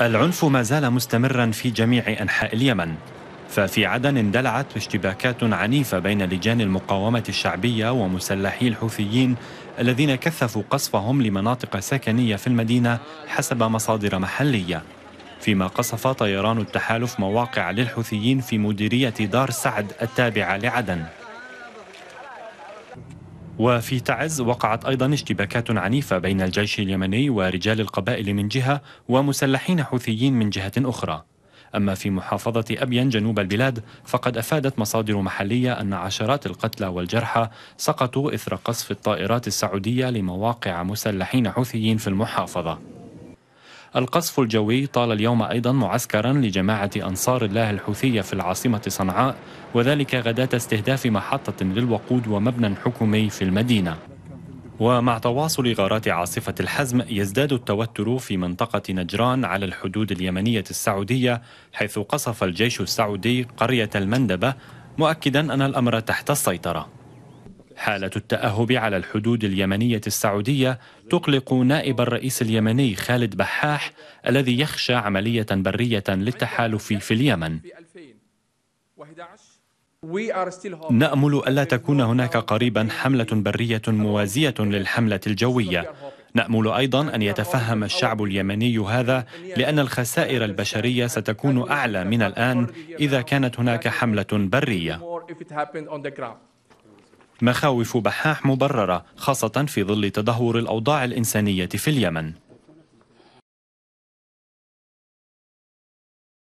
العنف ما زال مستمرا في جميع أنحاء اليمن ففي عدن اندلعت اشتباكات عنيفة بين لجان المقاومة الشعبية ومسلحي الحوثيين الذين كثفوا قصفهم لمناطق سكنية في المدينة حسب مصادر محلية فيما قصف طيران التحالف مواقع للحوثيين في مديرية دار سعد التابعة لعدن وفي تعز وقعت أيضا اشتباكات عنيفة بين الجيش اليمني ورجال القبائل من جهة ومسلحين حوثيين من جهة أخرى أما في محافظة أبين جنوب البلاد فقد أفادت مصادر محلية أن عشرات القتلى والجرحى سقطوا إثر قصف الطائرات السعودية لمواقع مسلحين حوثيين في المحافظة القصف الجوي طال اليوم أيضا معسكرا لجماعة أنصار الله الحوثية في العاصمة صنعاء وذلك غداة استهداف محطة للوقود ومبنى حكومي في المدينة ومع تواصل غارات عاصفة الحزم يزداد التوتر في منطقة نجران على الحدود اليمنية السعودية حيث قصف الجيش السعودي قرية المندبة مؤكدا أن الأمر تحت السيطرة حالة التأهب على الحدود اليمنية السعودية تقلق نائب الرئيس اليمني خالد بحاح الذي يخشى عملية برية للتحالف في اليمن نأمل ألا تكون هناك قريبا حملة برية موازية للحملة الجوية نأمل أيضا أن يتفهم الشعب اليمني هذا لأن الخسائر البشرية ستكون أعلى من الآن إذا كانت هناك حملة برية مخاوف بحاح مبررة خاصة في ظل تدهور الأوضاع الإنسانية في اليمن